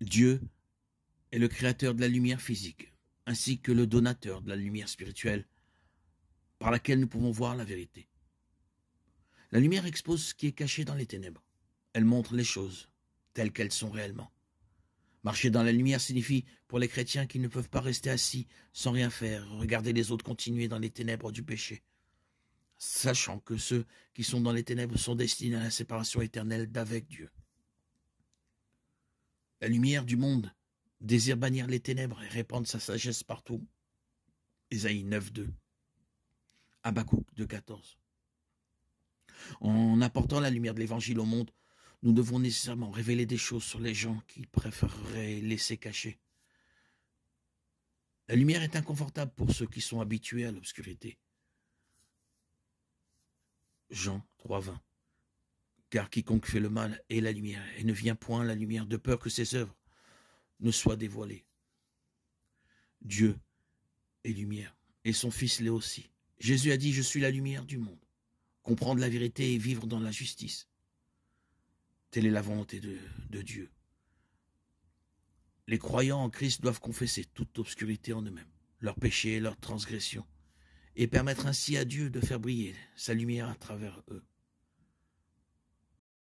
Dieu est le créateur de la lumière physique, ainsi que le donateur de la lumière spirituelle, par laquelle nous pouvons voir la vérité. La lumière expose ce qui est caché dans les ténèbres. Elle montre les choses telles qu'elles sont réellement. Marcher dans la lumière signifie, pour les chrétiens qu'ils ne peuvent pas rester assis sans rien faire, regarder les autres continuer dans les ténèbres du péché, sachant que ceux qui sont dans les ténèbres sont destinés à la séparation éternelle d'avec Dieu. La lumière du monde désire bannir les ténèbres et répandre sa sagesse partout. Ésaïe 9.2. Habakkuk 2.14. En apportant la lumière de l'Évangile au monde, nous devons nécessairement révéler des choses sur les gens qu'ils préféreraient laisser cacher. La lumière est inconfortable pour ceux qui sont habitués à l'obscurité. Jean 3.20 car quiconque fait le mal est la lumière, et ne vient point la lumière de peur que ses œuvres ne soient dévoilées. Dieu est lumière, et son Fils l'est aussi. Jésus a dit, je suis la lumière du monde. Comprendre la vérité et vivre dans la justice. Telle est la volonté de, de Dieu. Les croyants en Christ doivent confesser toute obscurité en eux-mêmes, leurs péchés et leurs transgressions, et permettre ainsi à Dieu de faire briller sa lumière à travers eux.